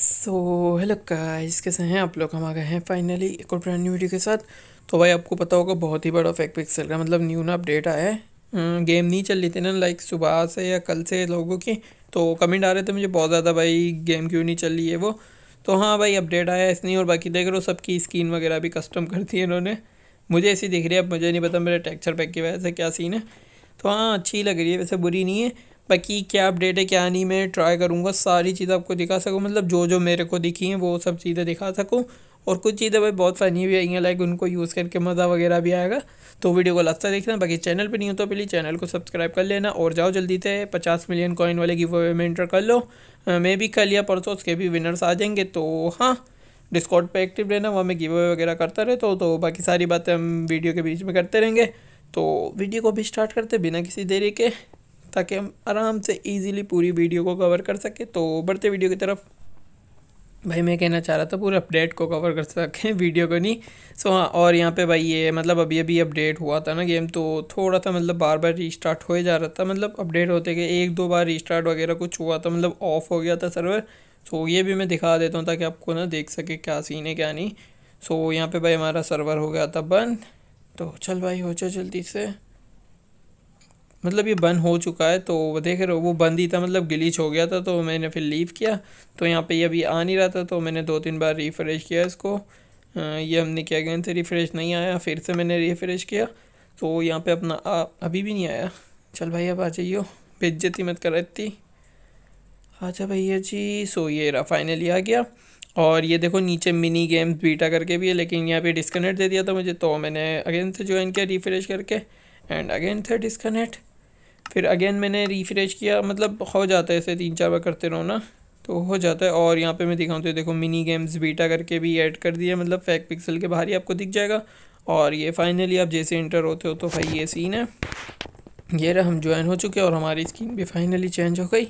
So hello guys कैसे हैं आप लोग हम आ गए हैं फाइनली एक और ब्रांड न्यू वीडियो के साथ तो भाई आपको पता होगा बहुत ही बड़ा फेक पिक्सल का मतलब न्यू ना अपडेट आया है गेम हम्म, नहीं चल रही थी ना लाइक सुबह से या कल से लोगों की तो कमेंट आ रहे थे मुझे बहुत ज़्यादा भाई गेम क्यों नहीं चल रही है वो तो हाँ भाई अपडेट आया इसने और बाकी देख रहे हो सबकी स्क्रीन वगैरह भी कस्टम कर दी है इन्होंने मुझे ऐसी दिख रही है अब मुझे नहीं पता मेरे टेक्चर पैक की वजह से क्या सीन है तो हाँ अच्छी लग रही है वैसे बुरी नहीं है बाकी क्या अपडेट है क्या नहीं मैं ट्राई करूँगा सारी चीज़ आपको दिखा सकूँ मतलब जो जो मेरे को दिखी हैं वो सब चीज़ें दिखा सकूँ और कुछ चीज़ें भाई बहुत फ़नी भी आई हैं लाइक उनको यूज़ करके मज़ा वगैरह भी आएगा तो वीडियो को लास्ट देख देखना बाकी चैनल पर नहीं हो तो प्लीज़ चैनल को सब्सक्राइब कर लेना और जाओ जल्दी से पचास मिलियन कॉइन वाले गिव अवे में एंटर कर लो मैं भी कर लिया परसों उसके भी विनर्स आ जाएंगे तो हाँ डिस्काउंट पर एक्टिव रहना वहाँ मैं गिव अवे वगैरह करता रहता हूँ तो बाकी सारी बातें हम वीडियो के बीच में करते रहेंगे तो वीडियो को भी स्टार्ट करते बिना किसी देरी के ताकि हम आराम से इजीली पूरी वीडियो को कवर कर सकें तो बढ़ते वीडियो की तरफ भाई मैं कहना चाह रहा था पूरे अपडेट को कवर कर सकें वीडियो को नहीं सो हाँ और यहाँ पे भाई ये मतलब अभी अभी अपडेट हुआ था ना गेम तो थोड़ा सा मतलब बार बार रीस्टार्ट हो जा रहा था मतलब अपडेट होते गए एक दो बार रीस्टार्ट वगैरह कुछ हुआ था मतलब ऑफ हो गया था सर्वर सो ये भी मैं दिखा देता हूँ ताकि आपको ना देख सके क्या सीन है क्या नहीं सो यहाँ पर भाई हमारा सर्वर हो गया था बंद तो चल भाई हो जाए जल्दी से मतलब ये बंद हो चुका है तो देख रहे हो वो बंद ही था मतलब गिलीच हो गया था तो मैंने फिर लीव किया तो यहाँ पे ये अभी आ नहीं रहा था तो मैंने दो तीन बार रिफ़्रेश किया इसको ये हमने किया कहते से रिफ़्रेश नहीं आया फिर से मैंने रिफ़्रेश किया तो यहाँ पे अपना आ, अभी भी नहीं आया चल भाई अब आ जाइयो बेज्जती मत कर रहती अच्छा भैया जी सो ये रहा फाइनली आ गया और ये देखो नीचे मिनी गेम्स बीटा करके भी है लेकिन यहाँ पे डिस्कनेक्ट दे दिया था मुझे तो मैंने अगेन से ज्वाइन किया रिफ्रेश करके एंड अगेन से डिस्कनेक्ट फिर अगेन मैंने रिफ्रेश किया मतलब हो जाता है ऐसे तीन चार बार करते रहो ना तो हो जाता है और यहाँ पे मैं दिखाऊँ तो देखो मिनी गेम्स बीटा करके भी ऐड कर दिया मतलब फैक पिक्सल के बाहर ही आपको दिख जाएगा और ये फाइनली आप जैसे इंटर होते हो तो भाई ये सीन है ये रहा हम ज्वाइन हो चुके और हमारी स्क्रीन भी फाइनली चेंज हो गई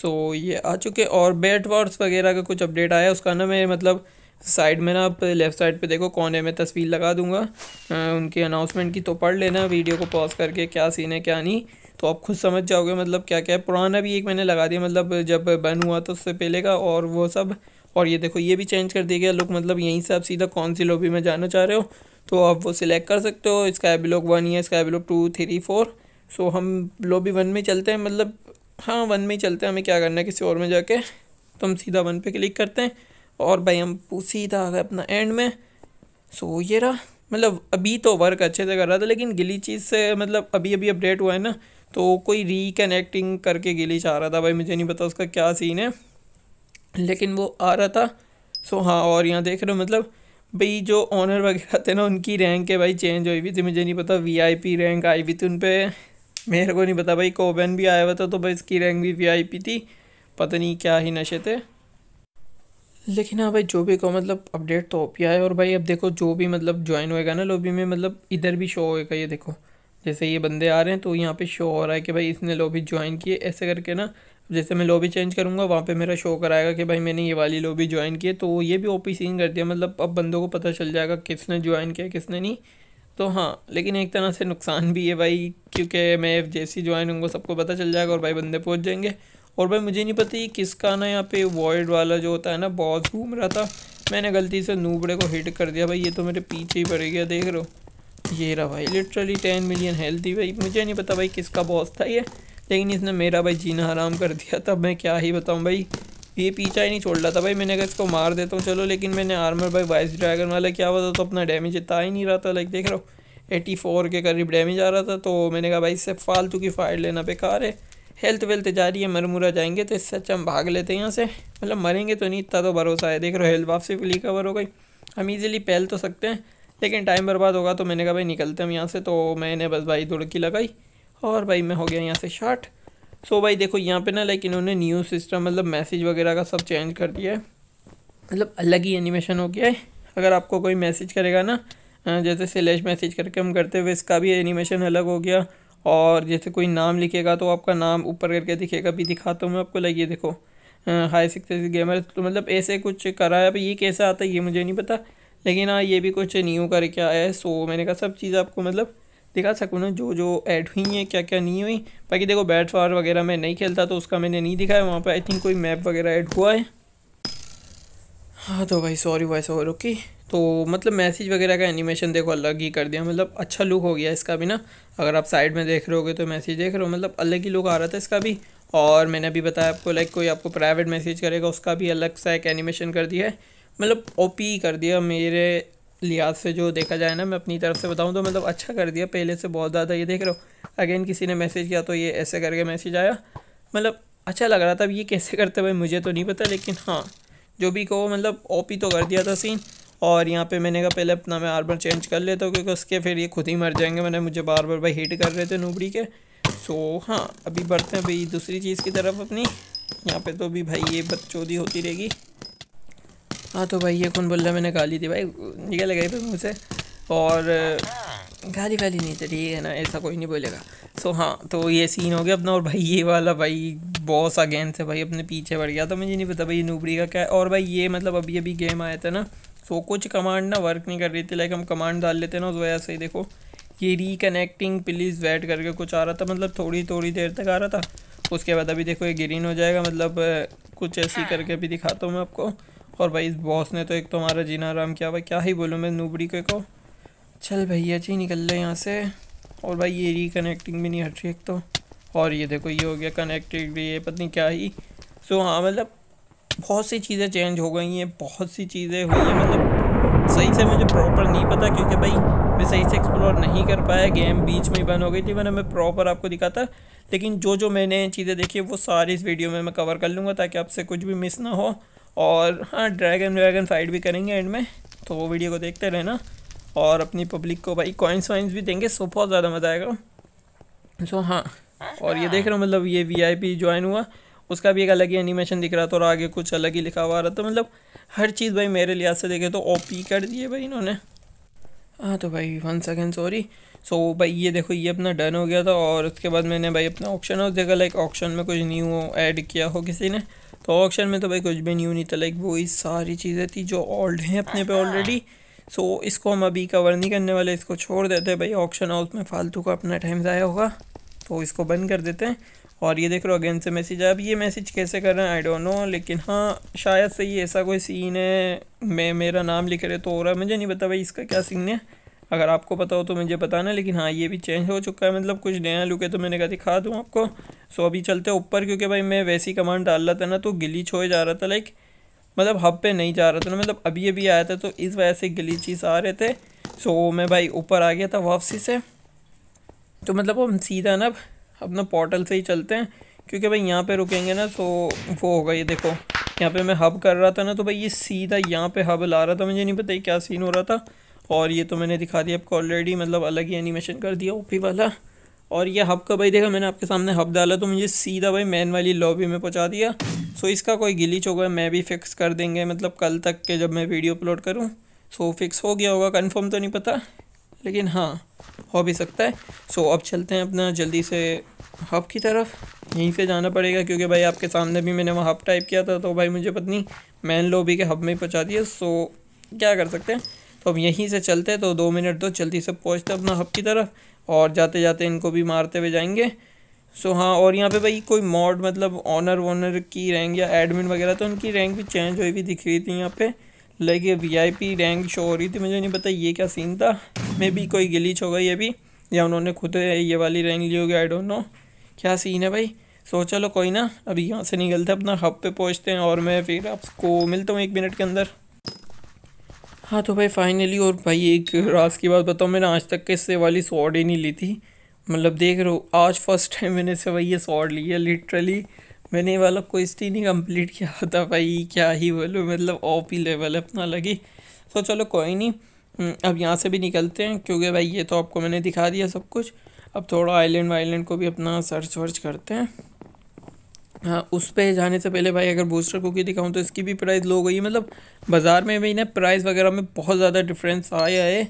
तो ये आ चुके और बैट वॉर्स वगैरह का कुछ अपडेट आया उसका ना मैं मतलब साइड में ना आप लेफ़्ट साइड पे देखो कोने में तस्वीर लगा दूंगा आ, उनके अनाउंसमेंट की तो पढ़ लेना वीडियो को पॉज करके क्या सीन है क्या नहीं तो आप खुद समझ जाओगे मतलब क्या क्या है पुराना भी एक मैंने लगा दिया मतलब जब बन हुआ तो उससे पहले का और वो सब और ये देखो ये भी चेंज कर दिया गया लुक मतलब यहीं से आप सीधा कौन सी लॉबी में जाना चाह रहे हो तो आप वो सिलेक्ट कर सकते हो इसका ब्लॉक वन या इसका block two three four so हम लॉबी वन में चलते हैं मतलब हाँ वन में ही चलते हैं हमें क्या करना है किसी और में जाके तो हम सीधा वन पे क्लिक करते हैं और भाई हम सीधा आ गए अपना एंड में सो ये रहा मतलब अभी तो वर्क अच्छे से कर रहा था लेकिन गिली चीज़ से मतलब अभी अभी अपडेट हुआ है ना तो कोई रीकनेक्टिंग करके गिली चाह रहा था भाई मुझे नहीं पता उसका क्या सीन है लेकिन वो आ रहा था सो हाँ और यहाँ देख रहे हो मतलब भाई जो ऑनर वगैरह थे ना उनकी रैंक है भाई चेंज हुई हुई थी मुझे नहीं पता वीआईपी रैंक आई हुई थी उन पर मेरे को नहीं पता भाई कोबेन भी आया हुआ था तो भाई इसकी रैंक भी वीआईपी थी पता नहीं क्या ही नशे थे लेकिन हाँ भाई जो भी कहो मतलब अपडेट तो हो गया है और भाई अब देखो जो भी मतलब ज्वाइन होएगा ना लॉबी में मतलब इधर भी शो होएगा ये देखो जैसे ये बंदे आ रहे हैं तो यहाँ पे शो हो रहा है कि भाई इसने लॉबी ज्वाइन की ऐसे करके ना जैसे मैं लॉबी चेंज करूँगा वहाँ पे मेरा शो कराएगा कि भाई मैंने ये वाली लॉबी ज्वाइन की है तो ये भी ओपी सीन कर दिया मतलब अब बंदों को पता चल जाएगा किसने ज्वाइन किया किसने नहीं तो हाँ लेकिन एक तरह से नुकसान भी है भाई क्योंकि मैं जैसे ही ज्वाइन होंगे सबको पता चल जाएगा और भाई बंदे पहुँच जाएंगे और भाई मुझे नहीं पता ये किसका ना यहाँ पे वॉइड वाला जो होता है ना बॉस घूम रहा था मैंने गलती से नूबड़े को हिट कर दिया भाई ये तो मेरे पीछे ही पड़ गया देख रहे हो ये रहा भाई लिटरली टेन मिलियन हेल्थ थी भाई मुझे नहीं पता भाई किसका बॉस था ये लेकिन इसने मेरा भाई जीना आराम कर दिया तब मैं क्या ही बताऊँ भाई ये पीछा ही नहीं छोड़ रहा था भाई मैंने कहा इसको मार देता हूँ चलो लेकिन मैंने आर्मर भाई वाइस ड्रैगन वाला क्या हुआ था तो अपना डैमेज इतना ही नहीं रहा था लाइक देख रहा हूँ एटी फोर के करीब डैमेज आ रहा था तो मैंने कहा भाई इससे फालतू की फाइट लेना बेकार है हेल्थ वेल्थ जा रही है मरमुरा जाएंगे तो इससे अच्छा हम भाग लेते हैं यहाँ से मतलब मरेंगे तो नहीं इतना तो भरोसा है देख रहे हो हेल्थ वापसी फुली कवर हो गई हम ईजिली पहल तो सकते हैं लेकिन टाइम बर्बाद होगा तो मैंने कहा भाई निकलते हम यहाँ से तो मैंने बस भाई दुड़की लगाई और भाई मैं हो गया यहाँ से शार्ट सो भाई देखो यहाँ पर ना लाइक इन्होंने न्यू सिस्टम मतलब मैसेज वगैरह का सब चेंज कर दिया है मतलब अलग ही एनिमेशन हो गया है अगर आपको कोई मैसेज करेगा ना जैसे सिलेश मैसेज करके हम करते हुए इसका भी एनिमेशन अलग हो गया और जैसे कोई नाम लिखेगा तो आपका नाम ऊपर करके दिखेगा भी दिखाता हूँ मैं आपको लाइक ये देखो हाई सिक्स गेमर तो मतलब ऐसे कुछ करा है ये कैसे आता है ये मुझे नहीं पता लेकिन हाँ ये भी कुछ न्यू करके आया है सो मैंने कहा सब चीज़ आपको मतलब दिखा सकूँ ना जो जो ऐड हुई हैं क्या क्या नहीं हुई बाकी देखो बैट फार वगैरह मैं नहीं खेलता तो उसका मैंने नहीं दिखाया वहाँ पर आई थिंक कोई मैप वगैरह ऐड हुआ है हाँ तो भाई सॉरी वॉइस ओवर ओके तो मतलब मैसेज वगैरह का एनिमेशन देखो अलग ही कर दिया मतलब अच्छा लुक हो गया इसका भी ना अगर आप साइड में देख रहे होगे तो मैसेज देख रहे हो मतलब अलग ही लुक आ रहा था इसका भी और मैंने अभी बताया आपको लाइक कोई आपको प्राइवेट मैसेज करेगा उसका भी अलग सा एक एनिमेशन कर दिया है मतलब ओपी कर दिया मेरे लिहाज से जो देखा जाए ना मैं अपनी तरफ से बताऊँ तो मतलब अच्छा कर दिया पहले से बहुत ज़्यादा ये देख रहे हो अगेन किसी ने मैसेज किया तो ये ऐसे करके मैसेज आया मतलब अच्छा लग रहा था अब ये कैसे करते भाई मुझे तो नहीं पता लेकिन हाँ जो भी को मतलब ओपी तो कर दिया था सीन और यहाँ पे मैंने कहा पहले अपना मैं आर्मर चेंज कर लेता हूँ क्योंकि उसके फिर ये खुद ही मर जाएंगे मैंने मुझे बार बार भाई हिट कर रहे थे नूबड़ी के सो हाँ अभी बढ़ते हैं भाई दूसरी चीज़ की तरफ अपनी यहाँ पे तो अभी भाई ये बदचौदी होती रहेगी हाँ तो भाई ये कौन बोल रहा मैंने गाली ली थी भाई निकल गई थी मुझसे और गाली वाली नहीं चली है ना ऐसा कोई नहीं बोलेगा सो हाँ तो ये सीन हो गया अपना और भाई ये वाला भाई बॉस अगेन से भाई अपने पीछे बढ़ गया था तो मुझे नहीं पता भाई नूबरी का क्या है और भाई ये मतलब अभी अभी गेम आया था ना सो कुछ कमांड ना वर्क नहीं कर रही थी लाइक हम कमांड डाल लेते ना उस वजह से ही देखो ये रिकनेक्टिंग प्लीज़ वेट करके कुछ आ रहा था मतलब थोड़ी थोड़ी देर तक आ रहा था उसके बाद अभी देखो ये ग्रीन हो जाएगा मतलब कुछ ऐसी हाँ। करके भी दिखाता हूँ मैं आपको और भाई इस बॉस ने तो एक तो हमारा जीना आराम किया भाई क्या ही बोलूँ मैं नूबड़ी के को चल भैया जी निकल रहे यहाँ से और भाई ये रिकनेक्टिंग भी नहीं हट रही एक तो और ये देखो ये हो गया कनेक्टेड भी ये पता नहीं क्या ही सो हाँ मतलब बहुत सी चीज़ें चेंज हो गई हैं बहुत सी चीज़ें हुई हैं मतलब सही से मुझे प्रॉपर नहीं पता क्योंकि भाई मैं सही से एक्सप्लोर नहीं कर पाया गेम बीच में ही बंद हो गई थी मैंने मैं प्रॉपर आपको दिखा था लेकिन जो जो मैंने चीज़ें देखी वो सारी इस वीडियो में मैं कवर कर लूँगा ताकि आपसे कुछ भी मिस ना हो और हाँ ड्रैगन वैगन फाइट भी करेंगे एंड में तो वो वीडियो को देखते रहना और अपनी पब्लिक को भाई कॉइन्स वाइन्स भी देंगे सो बहुत ज़्यादा मज़ा आएगा सो so, हाँ और ये देख रहे हो मतलब ये वीआईपी ज्वाइन हुआ उसका भी एक अलग ही एनिमेशन दिख रहा था और आगे कुछ अलग ही लिखा हुआ रहा था मतलब हर चीज़ भाई मेरे लिहाज से देखे तो ओपी कर दिए भाई इन्होंने हाँ तो भाई वन सेकेंड सॉरी सो भाई ये देखो ये अपना डन हो गया था और उसके बाद मैंने भाई अपना ऑप्शन और देखा लाइक ऑप्शन में कुछ न्यू ऐड किया हो किसी ने तो ऑप्शन में तो भाई कुछ भी न्यू नहीं था लाइक वही सारी चीज़ें थी जो ओल्ड हैं अपने पे ऑलरेडी सो इसको हम अभी कवर नहीं करने वाले इसको छोड़ देते हैं भाई ऑप्शन हाउस में फालतू का अपना टाइम ज़ाया होगा तो इसको बंद कर देते हैं और ये देख लो अगेन से मैसेज अब ये मैसेज कैसे कर रहे हैं आई डोंट नो लेकिन हाँ शायद से ये ऐसा कोई सीन है मैं मेरा नाम लिख रहे तो हो रहा है मुझे नहीं पता भाई इसका क्या सीन है अगर आपको पता हो तो मुझे बताना लेकिन हाँ ये भी चेंज हो चुका है मतलब कुछ नया लुक है तो मैंने कहा दिखा दूँ आपको सो अभी चलते ऊपर क्योंकि भाई मैं वैसी कमांड डाल रहा था ना तो गिली छोए जा रहा था लाइक मतलब हब पे नहीं जा रहा था ना मतलब अभी अभी आया था तो इस वजह से ग्लीचीज आ रहे थे सो so, मैं भाई ऊपर आ गया था वापसी से तो मतलब हम सीधा ना अपना पोर्टल से ही चलते हैं क्योंकि भाई यहाँ पे रुकेंगे ना तो वो होगा ये देखो यहाँ पे मैं हब कर रहा था ना तो भाई ये सीधा यहाँ पे हब ला रहा था मुझे नहीं पता ये क्या सीन हो रहा था और ये तो मैंने दिखा दिया आपको ऑलरेडी मतलब अलग ही एनिमेशन कर दिया ओपी वाला और ये हब का भाई देखा मैंने आपके सामने हब डाला तो मुझे सीधा भाई मैन वाली लॉबी में पहुँचा दिया सो इसका कोई गिलीच होगा मैं भी फिक्स कर देंगे मतलब कल तक के जब मैं वीडियो अपलोड करूँ सो फिक्स हो गया होगा कन्फर्म तो नहीं पता लेकिन हाँ हो भी सकता है सो अब चलते हैं अपना जल्दी से हब की तरफ यहीं से जाना पड़ेगा क्योंकि भाई आपके सामने भी मैंने वहाँ हब टाइप किया था तो भाई मुझे पत्नी मैन लॉबी के हब में ही पहुँचा दिया सो क्या कर सकते हैं तो अब यहीं से चलते हैं तो दो मिनट तो जल्दी से पहुँचते अपना हब की तरफ और जाते जाते इनको भी मारते हुए जाएंगे सो हाँ और यहाँ पे भाई कोई मॉड मतलब ऑनर वॉनर की रैंक या एडमिन वगैरह तो उनकी रैंक भी चेंज हुई हुई दिख रही थी यहाँ पे आई वीआईपी रैंक शो हो रही थी मुझे नहीं पता ये क्या सीन था मे भी कोई गिलीच होगा ये भी या उन्होंने खुद ये वाली रैंक ली होगी आई डोंट नो क्या सीन है भाई सोचा लो कोई ना अभी यहाँ से निकलते अपना हब पे पहुँचते हैं और मैं फिर आपको मिलता हूँ एक मिनट के अंदर हाँ तो भाई फाइनली और भाई एक रात की बात बताओ मैंने आज तक किससे वाली सॉर्ड ही नहीं ली थी मतलब देख रहे हो आज फर्स्ट टाइम मैंने से भाई ये सॉर्ड ली है लिटरली मैंने वाला क्वेश्चन ही नहीं कम्प्लीट किया था भाई क्या ही बोलो मतलब ऑफ ही लेवल अपना लगी तो चलो कोई नहीं हम्म, अब यहाँ से भी निकलते हैं क्योंकि भाई ये तो आपको मैंने दिखा दिया सब कुछ अब थोड़ा आइलैंड वाइलैंड को भी अपना सर्च वर्च करते हैं हाँ उस पर जाने से पहले भाई अगर बूस्टर कुकी दिखाऊँ तो इसकी भी प्राइस लो गई है मतलब बाज़ार में भी ना प्राइस वगैरह में बहुत ज़्यादा डिफरेंस आया है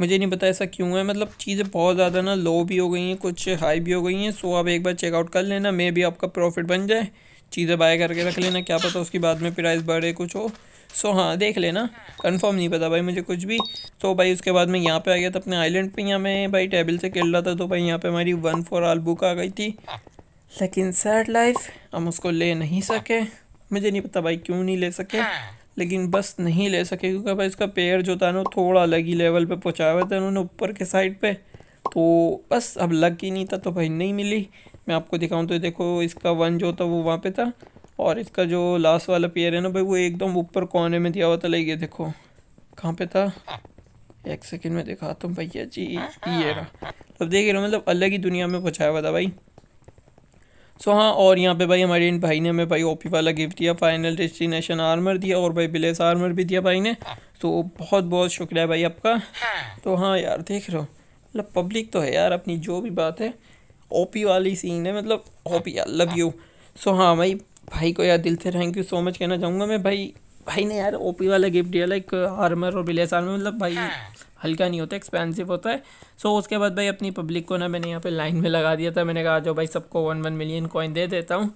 मुझे नहीं पता ऐसा क्यों है मतलब चीज़ें बहुत ज़्यादा ना लो भी हो गई हैं कुछ हाई भी हो गई हैं सो आप एक बार चेकआउट कर लेना मे भी आपका प्रॉफिट बन जाए चीज़ें बाय करके रख लेना क्या पता उसके बाद में प्राइस बढ़े कुछ हो सो हाँ देख लेना कन्फर्म नहीं पता भाई मुझे कुछ भी तो भाई उसके बाद में यहाँ पर आ गया था अपने आइलैंड पर यहाँ मैं भाई टेबल से खेल रहा था तो भाई यहाँ पर हमारी वन फॉर आल बुक आ गई थी लेकिन सैड लाइफ हम उसको ले नहीं सके मुझे नहीं पता भाई क्यों नहीं ले सके लेकिन बस नहीं ले सके क्योंकि भाई उसका पेयर जो था ना थोड़ा अलग ही लेवल पे पहुँचाया हुआ था उन्होंने ऊपर के साइड पे तो बस अब लग ही नहीं था तो भाई नहीं मिली मैं आपको दिखाऊँ तो देखो इसका वन जो था वो वहाँ पे था और इसका जो लास्ट वाला पेयर है ना भाई वो एकदम ऊपर कोने में दिया हुआ था लेकिन देखो कहाँ पर था एक सेकेंड में दिखाता हूँ भैया जी ये रहा अब देख रहे हो मतलब अलग ही दुनिया में पहुँचाया हुआ था भाई सो हाँ और यहाँ पे भाई हमारे इन भाई ने हमें भाई ओपी वाला गिफ्ट दिया फाइनल डेस्टिनेशन आर्मर दिया और भाई बिलेस आर्मर भी दिया भाई ने तो बहुत बहुत शुक्रिया भाई आपका तो हाँ यार देख रहे हो मतलब पब्लिक तो है यार अपनी जो भी बात है ओपी वाली सीन है मतलब OP I love you so हाँ भाई भाई को यार दिल से थैंक यू सो मच कहना चाहूँगा मैं भाई भाई ने यार ओपी वाला गिफ्ट दिया लाइक आर्मर और बिलेस आर्मर मतलब भाई हल्का नहीं होता एक्सपेंसिव होता है सो उसके बाद भाई अपनी पब्लिक को ना मैंने यहाँ पर लाइन में लगा दिया था मैंने कहा जो भाई सबको वन वन मिलियन कॉइन दे देता हूँ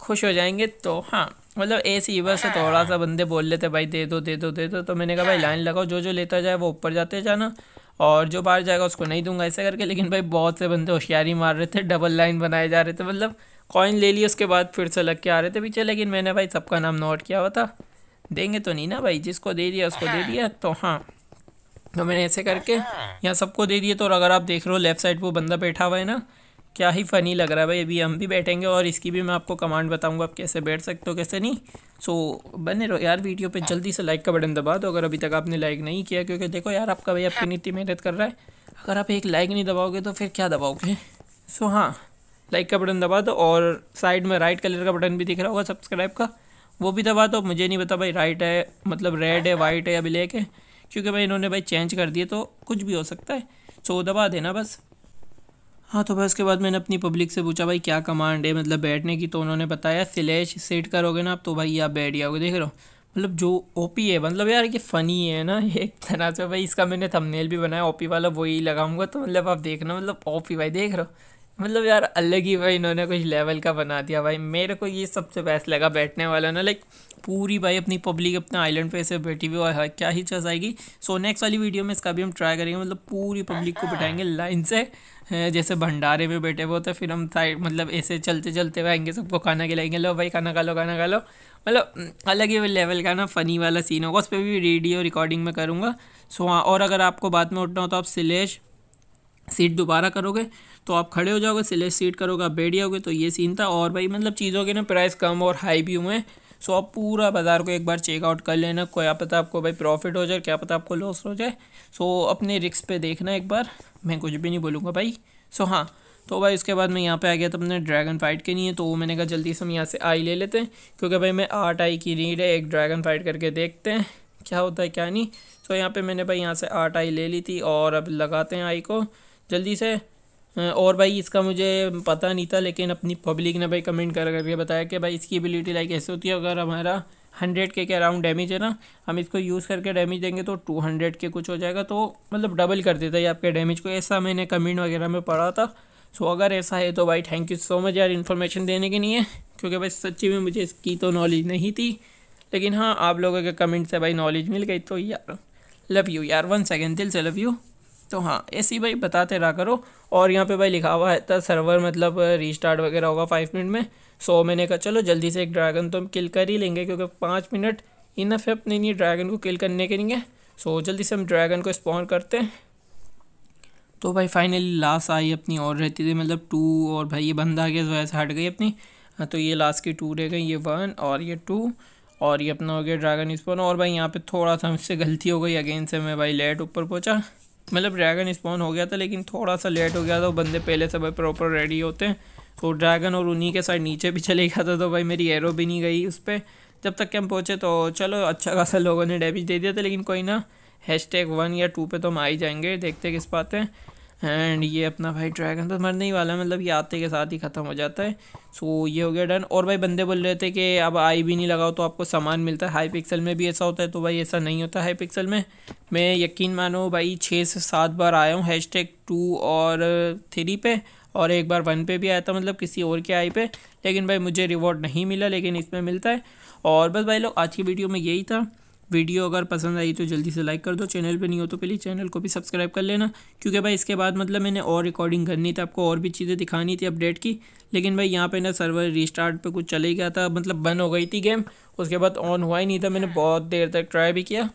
खुश हो जाएंगे तो हाँ मतलब सी ईवर से थोड़ा सा बंदे बोल लेते भाई दे दो दे दो दे दो तो मैंने कहा भाई लाइन लगाओ जो जो लेता जाए वो ऊपर जाते जाना और जो बाहर जाएगा उसको नहीं दूंगा ऐसे करके लेकिन भाई बहुत से बंदे होशियारी मार रहे थे डबल लाइन बनाए जा रहे थे मतलब कॉइन ले लिए उसके बाद फिर से लग के आ रहे थे पीछे लेकिन मैंने भाई सबका नाम नोट किया हुआ था देंगे तो नहीं ना भाई जिसको दे दिया उसको दे हाँ। दिया तो हाँ तो मैंने ऐसे करके अच्छा। यहाँ सबको दे दिए तो और अगर आप देख रहे हो लेफ़्ट साइड वो बंदा बैठा हुआ है ना क्या ही फ़नी लग रहा है भाई अभी हम भी बैठेंगे और इसकी भी मैं आपको कमांड बताऊंगा आप कैसे बैठ सकते हो कैसे नहीं सो so, बने रहो यार वीडियो पे जल्दी से लाइक का बटन दबा दो अगर अभी तक आपने लाइक नहीं किया क्योंकि देखो यार आपका भाई आपकी इतनी मेहनत कर रहा है अगर आप एक लाइक नहीं दबाओगे तो फिर क्या दबाओगे सो so, हाँ लाइक का बटन दबा दो और साइड में राइट कलर का बटन भी दिख रहा होगा सब्सक्राइब का वो भी दबा दो मुझे नहीं पता भाई राइट है मतलब रेड है वाइट अच्छा। है या ब्लैक है क्योंकि भाई इन्होंने भाई चेंज कर दिया तो कुछ भी हो सकता है सो दबा देना बस हाँ तो भाई उसके बाद मैंने अपनी पब्लिक से पूछा भाई क्या कमांड है मतलब बैठने की तो उन्होंने बताया स्लेश सेट करोगे ना आप तो भाई आप बैठ जाओगे देख रहे हो मतलब जो ओपी है मतलब यार ये फ़नी है ना एक तरह से भाई इसका मैंने थंबनेल भी बनाया ओपी वाला वही लगाऊंगा तो मतलब आप देखना मतलब ओपी भाई देख रहे हो मतलब यार अलग ही भाई इन्होंने कुछ लेवल का बना दिया भाई मेरे को ये सबसे बेस्ट लगा बैठने वाला ना लाइक पूरी भाई अपनी पब्लिक अपने आइलैंड पे ऐसे बैठी हुई और क्या ही चीज़ आएगी सो नेक्स्ट वाली वीडियो में इसका भी हम ट्राई करेंगे मतलब पूरी पब्लिक को बैठाएंगे लाइन से जैसे भंडारे में बैठे हुए होते फिर हम साइड मतलब ऐसे चलते चलते आएंगे सबको खाना खिलाएंगे लो भाई खाना खा लो खाना खा लो मतलब अलग ही लेवल का ना फ़नी वाला सीन होगा उस पर भी रेडियो रिकॉर्डिंग में करूँगा सो हाँ, और अगर आपको बाद में उठना हो तो आप सिलेश सीट दोबारा करोगे तो आप खड़े हो जाओगे सिलेक्ट सीट करोगे आप बैठ जाओगे तो ये सीन था और भाई मतलब चीज़ों के ना प्राइस कम और हाई भी हुए हैं सो आप पूरा बाज़ार को एक बार चेकआउट कर लेना क्या पता आपको भाई प्रॉफिट हो जाए क्या पता आपको लॉस हो जाए सो अपने रिक्स पे देखना एक बार मैं कुछ भी नहीं बोलूँगा भाई सो हाँ तो भाई उसके बाद मैं यहाँ पे आ गया था अपने ड्रैगन फाइट के लिए तो मैंने कहा जल्दी से हम यहाँ से आई ले लेते हैं क्योंकि भाई मैं आठ आई की रीड है एक ड्रैगन फाइट करके देखते हैं क्या होता है क्या नहीं सो यहाँ पर मैंने भाई यहाँ से आठ आई ले ली थी और अब लगाते हैं आई को जल्दी से और भाई इसका मुझे पता नहीं था लेकिन अपनी पब्लिक ने भाई कमेंट कर करके बताया कि भाई इसकी एबिलिटी लाइक ऐसे होती है अगर हमारा हंड्रेड के के अराउंड डैमेज है ना हम इसको यूज़ करके डैमेज देंगे तो टू हंड्रेड के कुछ हो जाएगा तो मतलब डबल कर देता है आपके डैमेज को ऐसा मैंने कमेंट वगैरह में पढ़ा था सो अगर ऐसा है तो भाई थैंक यू सो मच यार इन्फॉर्मेशन देने के लिए क्योंकि भाई सच्ची में मुझे इसकी तो नॉलेज नहीं थी लेकिन हाँ आप लोगों के कमेंट से भाई नॉलेज मिल गई तो यार लव यू यार वन सेकेंड दिल से लव यू तो हाँ ऐसे ही भाई बताते रहा करो और यहाँ पे भाई लिखा हुआ है तो सर्वर मतलब रीस्टार्ट वगैरह होगा फाइव मिनट में सो मैंने कहा चलो जल्दी से एक ड्रैगन तो हम किल कर ही लेंगे क्योंकि पाँच मिनट इनफ है अपने लिए ड्रैगन को किल करने के लिए सो जल्दी से हम ड्रैगन को स्पॉन करते हैं तो भाई फाइनली लास्ट आई अपनी और रहती थी मतलब टू और भाई ये बंदा आ गया जो तो ऐसे हट गई अपनी हाँ, तो ये लास्ट की टू रह गई ये वन और ये टू और ये अपना हो गया ड्रैगन स्पॉन और भाई यहाँ पे थोड़ा सा मुझसे गलती हो गई अगेन से मैं भाई लेट ऊपर पहुँचा मतलब ड्रैगन स्पॉन हो गया था लेकिन थोड़ा सा लेट हो गया था वो बंदे पहले से भाई प्रॉपर रेडी होते हैं तो ड्रैगन और उन्हीं के साथ नीचे भी चले गया था तो भाई मेरी एरो भी नहीं गई उस पर जब तक के हम पहुँचे तो चलो अच्छा खासा लोगों ने डैमेज दे दिया था लेकिन कोई ना हैश टैग वन या टू पे तो हम आ ही जाएंगे देखते किस बात है एंड ये अपना भाई ड्रैगन तो मरने ही वाला है मतलब ये आते के साथ ही ख़त्म हो जाता है सो ये हो गया डन और भाई बंदे बोल रहे थे कि अब आई भी नहीं लगाओ तो आपको सामान मिलता है हाई पिक्सल में भी ऐसा होता है तो भाई ऐसा नहीं होता हाई पिक्सल में मैं यकीन मानो भाई छः से सात बार आया हूँ हैश टैग टू और थ्री पे और एक बार वन पे भी आया था मतलब किसी और के आई पे लेकिन भाई मुझे रिवॉर्ड नहीं मिला लेकिन इसमें मिलता है और बस भाई लोग आज की वीडियो में यही था वीडियो अगर पसंद आई तो जल्दी से लाइक कर दो चैनल पे नहीं हो तो पहले चैनल को भी सब्सक्राइब कर लेना क्योंकि भाई इसके बाद मतलब मैंने और रिकॉर्डिंग करनी थी आपको और भी चीज़ें दिखानी थी अपडेट की लेकिन भाई यहाँ पे ना सर्वर रिस्टार्ट पे कुछ चले गया था मतलब बंद हो गई थी गेम उसके बाद ऑन हुआ ही नहीं था मैंने बहुत देर तक ट्राई भी किया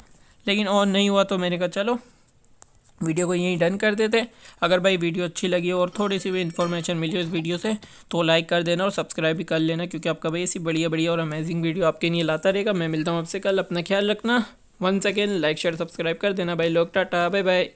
लेकिन ऑन नहीं हुआ तो मैंने कहा चलो वीडियो को यहीं डन कर देते अगर भाई वीडियो अच्छी लगी हो और थोड़ी सी भी इन्फॉर्मेशन मिली हो इस वीडियो से तो लाइक कर देना और सब्सक्राइब भी कर लेना क्योंकि आपका भाई ऐसी बढ़िया बढ़िया और अमेजिंग वीडियो आपके लिए लाता रहेगा मैं मिलता हूँ आपसे कल अपना ख्याल रखना one second like share subscribe कर देना भाई लोग टाटा बाय बाय